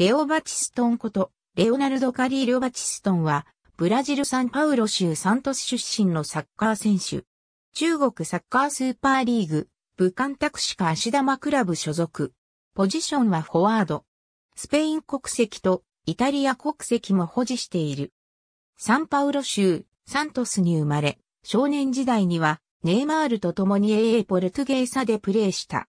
レオ・バチストンこと、レオナルド・カリーロ・バチストンは、ブラジル・サンパウロ州サントス出身のサッカー選手。中国サッカースーパーリーグ、武漢タクシカ足玉クラブ所属。ポジションはフォワード。スペイン国籍とイタリア国籍も保持している。サンパウロ州、サントスに生まれ、少年時代には、ネイマールと共に AA ポルトゲーサでプレーした。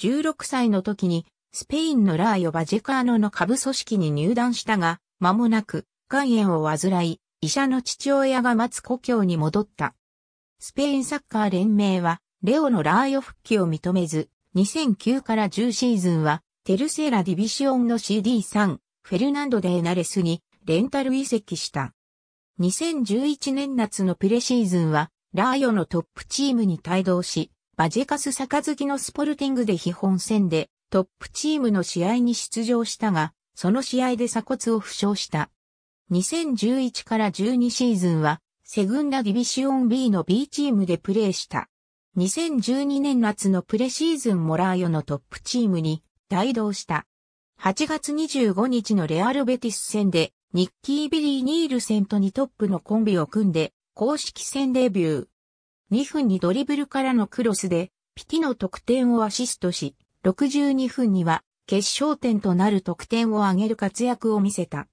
16歳の時にスペインのラーヨ・バジェカーノの下部組織に入団したが、間もなく、肝炎を患い、医者の父親が待つ故郷に戻った。スペインサッカー連盟は、レオのラーヨ復帰を認めず、2009から10シーズンは、テルセーラディビシオンの CD3、フェルナンド・デーナレスに、レンタル移籍した。2011年夏のプレシーズンは、ラーヨのトップチームに帯同し、バジェカス杯のスポルティングで非本戦でトップチームの試合に出場したが、その試合で鎖骨を負傷した。2011から12シーズンは、セグンダディビシオン B の B チームでプレーした。2012年夏のプレシーズンモラーヨのトップチームに帯同した。8月25日のレアルベティス戦で、ニッキー・ビリー・ニールセンとにトップのコンビを組んで、公式戦デビュー。2分にドリブルからのクロスで、ピティの得点をアシストし、62分には決勝点となる得点を挙げる活躍を見せた。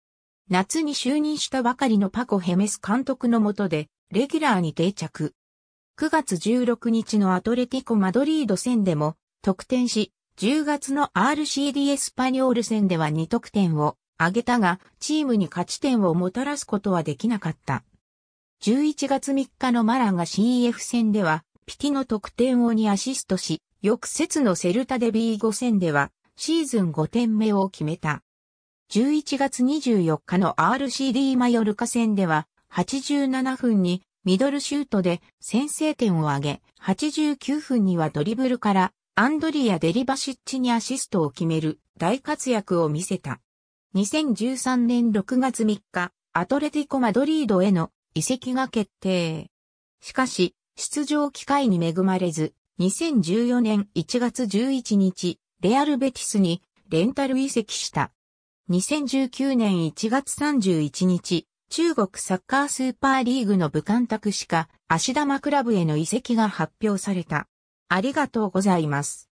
夏に就任したばかりのパコ・ヘメス監督の下で、レギュラーに定着。9月16日のアトレティコ・マドリード戦でも得点し、10月の RCD エスパニョール戦では2得点を挙げたが、チームに勝ち点をもたらすことはできなかった。11月3日のマランが CF 戦では、ピティの得点をにアシストし、翌節のセルタデビー5戦では、シーズン5点目を決めた。11月24日の RCD マヨルカ戦では、87分にミドルシュートで先制点を挙げ、89分にはドリブルからアンドリア・デリバシッチにアシストを決める大活躍を見せた。2013年6月3日、アトレティコ・マドリードへの移籍が決定。しかし、出場機会に恵まれず、2014年1月11日、レアルベティスにレンタル移籍した。2019年1月31日、中国サッカースーパーリーグの部漢拓しか、足玉クラブへの移籍が発表された。ありがとうございます。